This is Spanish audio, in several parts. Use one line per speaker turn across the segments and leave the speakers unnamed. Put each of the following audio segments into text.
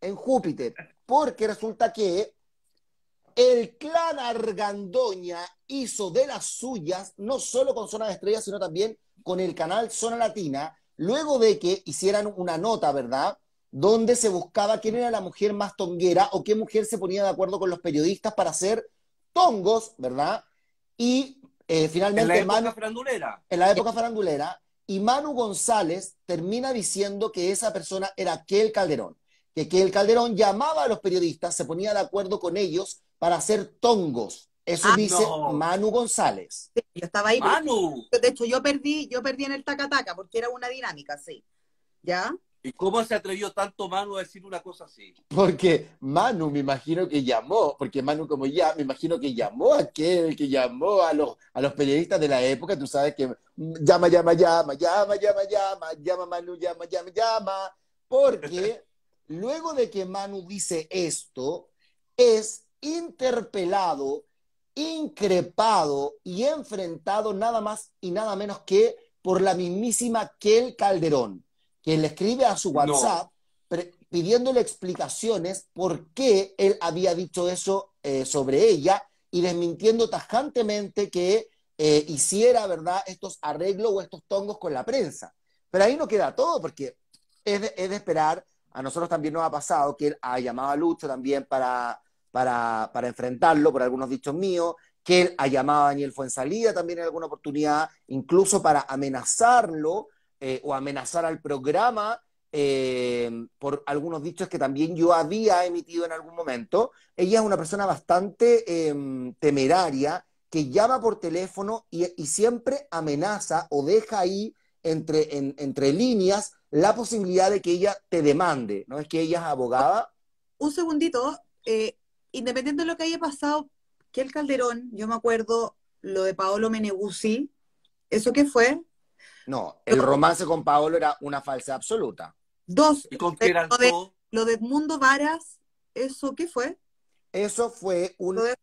en Júpiter, porque resulta que el clan Argandoña hizo de las suyas, no solo con Zona de Estrellas, sino también con el canal Zona Latina, luego de que hicieran una nota, ¿verdad? Donde se buscaba quién era la mujer más tonguera o qué mujer se ponía de acuerdo con los periodistas para hacer tongos, ¿verdad? Y eh, finalmente... En la época farandulera. En la época Y Manu González termina diciendo que esa persona era aquel Calderón que, el Calderón llamaba a los periodistas, se ponía de acuerdo con ellos para hacer tongos. Eso ah, dice Manu González. yo estaba ahí. Manu.
de hecho, yo perdí, yo perdí en el tacataca porque era una dinámica, sí. ¿Ya? ¿Y cómo se atrevió tanto Manu a decir una cosa así?
Porque Manu, me imagino que llamó, porque Manu como ya, me imagino que llamó a aquel, que llamó a los, a los periodistas de la época, tú sabes que mm, llama, llama, llama, llama, llama, llama, llama, Manu, llama, llama, llama, porque Luego de que Manu dice esto, es interpelado, increpado y enfrentado nada más y nada menos que por la mismísima Kel Calderón, quien le escribe a su WhatsApp pidiéndole explicaciones por qué él había dicho eso eh, sobre ella y desmintiendo tajantemente que eh, hiciera, ¿verdad?, estos arreglos o estos tongos con la prensa. Pero ahí no queda todo, porque es de esperar a nosotros también nos ha pasado que él ha llamado a Lucho también para, para, enfrentarlo por algunos dichos míos, que él ha llamado a Daniel Fuensalida también en alguna oportunidad, incluso para amenazarlo eh, o amenazar al programa eh, por algunos dichos que también yo había emitido en algún momento. Ella es una persona bastante em, temeraria que llama por teléfono y, siempre amenaza o deja ahí entre, líneas la posibilidad de que ella te demande, ¿no? Es que ella es abogada.
Un segundito, eh, independiente de lo que haya pasado, que el Calderón, yo me acuerdo lo de Paolo Meneguzzi, ¿eso qué fue? No, el romance
con Paolo era una falsa absoluta. Dos, lo, de, Edmundo Varas, ¿eso qué fue? Eso fue uno Lo de,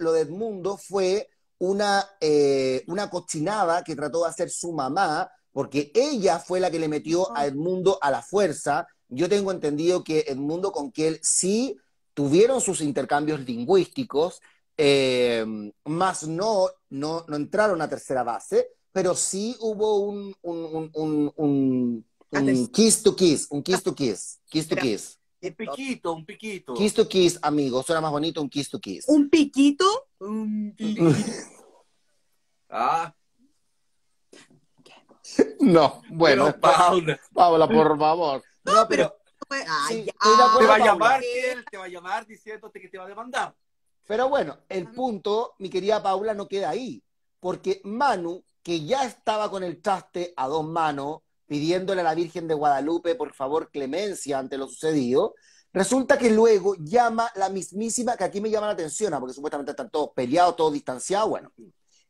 lo de Edmundo fue una, eh, una cochinada que trató de hacer su mamá porque ella fue la que le metió a Edmundo a la fuerza. Yo tengo entendido que Edmundo con Kiel sí tuvieron sus intercambios lingüísticos, eh, más no, no, no, entraron a tercera base, pero sí hubo un, un, un, un, kiss to kiss, un kiss to kiss, kiss to kiss.
Un piquito, un piquito. Kiss
to kiss, amigo, suena más bonito un kiss to kiss.
Un piquito, un piquito.
No, bueno. Paula. por favor. No, pero.
Ah, te va a llamar, te va a llamar diciéndote que te va a demandar.
Pero bueno, el punto, mi querida Paula, no queda ahí. Porque Manu, que ya estaba con el traste a dos manos, pidiéndole a la Virgen de Guadalupe, por favor, clemencia ante lo sucedido, resulta que luego llama la mismísima, que aquí me llama la atención, ¿ah? porque supuestamente están todos peleados, todos distanciados, bueno,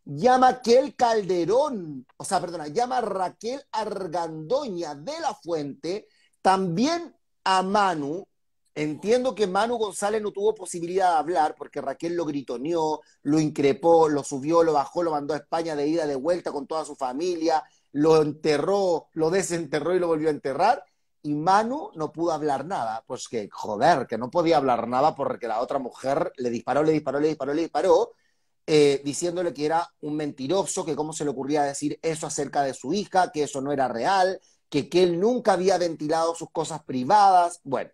llama Raquel Calderón, o sea, perdona, llama Raquel Argandoña de la Fuente, también a Manu. Entiendo que Manu González no tuvo posibilidad de hablar porque Raquel lo gritoneó, lo increpó, lo subió, lo bajó, lo mandó a España de ida de vuelta con toda su familia, lo enterró, lo desenterró y lo volvió a enterrar. Y Manu no pudo hablar nada, pues que joder, que no podía hablar nada porque la otra mujer le disparó, le disparó, le disparó, le disparó eh, diciéndole que era un mentiroso, que cómo se le ocurría decir eso acerca de su hija, que eso no era real, que, que él nunca había ventilado sus cosas privadas. Bueno,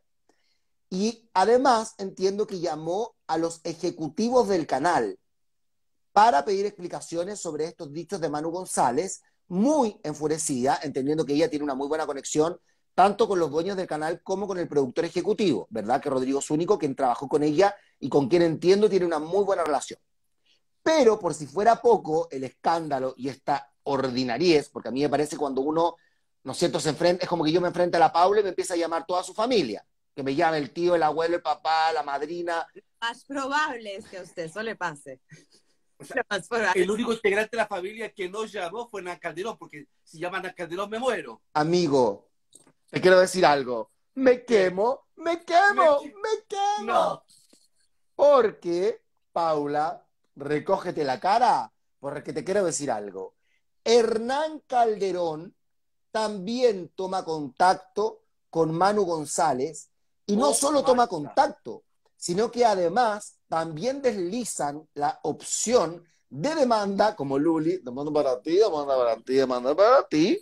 y además entiendo que llamó a los ejecutivos del canal para pedir explicaciones sobre estos dichos de Manu González, muy enfurecida, entendiendo que ella tiene una muy buena conexión tanto con los dueños del canal como con el productor ejecutivo, ¿verdad? Que Rodrigo es único, quien trabajó con ella y con quien entiendo tiene una muy buena relación. Pero por si fuera poco, el escándalo y esta ordinariez, porque a mí me parece cuando uno, no siento, se enfrenta, es como que yo me enfrento a la Paula y me empieza a llamar toda su familia. Que me llame el tío, el abuelo, el papá, la madrina.
más probable es que a usted eso le pase.
el único integrante de la familia que no llamó fue Nan Calderón, porque si llaman a Calderón me muero. Amigo, te quiero decir algo. Me quemo, me quemo, me, me quemo. No. Porque Paula recógete la cara, porque te quiero decir algo. Hernán Calderón también toma contacto con Manu González y no solo toma contacto, sino que además también deslizan la opción de demanda, como Luli, demanda para ti, demanda para ti, demanda para ti,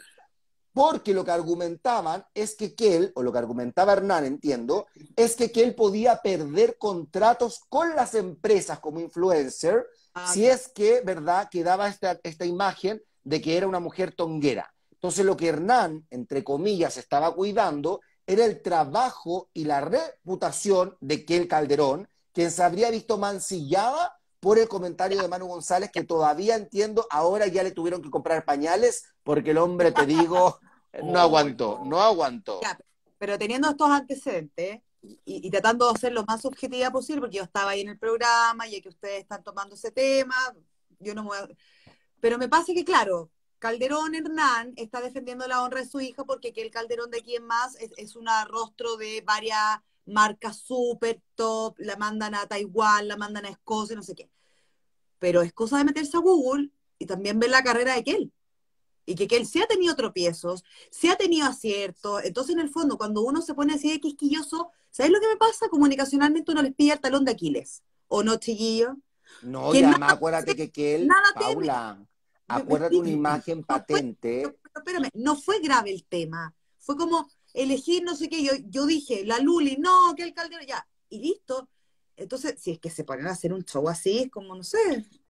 porque lo que argumentaban es que Kell, o lo que argumentaba Hernán, entiendo, es que Kell podía perder contratos con las empresas como influencer ah, si es que, ¿verdad?, quedaba esta, esta imagen de que era una mujer tonguera. Entonces lo que Hernán, entre comillas, estaba cuidando era el trabajo y la reputación de Kell Calderón, quien se habría visto mancillada por el comentario de Manu González, que todavía entiendo, ahora ya le tuvieron que comprar pañales, porque el hombre, te digo, no aguantó, no aguantó.
pero teniendo estos antecedentes y, tratando de ser lo más objetiva posible, porque yo estaba ahí en el programa y que ustedes están tomando ese tema, yo no me voy a... Pero me pasa que, claro, Calderón Hernán está defendiendo la honra de su hija porque aquel Calderón de en más es, un rostro de varias marcas super top, la mandan a Taiwán, la mandan a Escocia, no sé qué. Pero es cosa de meterse a Google y también ver la carrera de Kel. Y que Kel se ha tenido tropiezos, se ha tenido aciertos. Entonces, en el fondo, cuando uno se pone así de quisquilloso, ¿sabes lo que me pasa? Comunicacionalmente uno les pilla el talón de Aquiles. ¿O no, chiquillo?
No, ya acuérdate
que él Paula, acuérdate una imagen patente. No fue, pero espérame, no fue grave el tema. Fue como elegir no sé qué. Yo, yo dije, la Luli, no, que el alcalde, ya. Y listo. Entonces, si es que se ponen a hacer un show así, es como, no sé,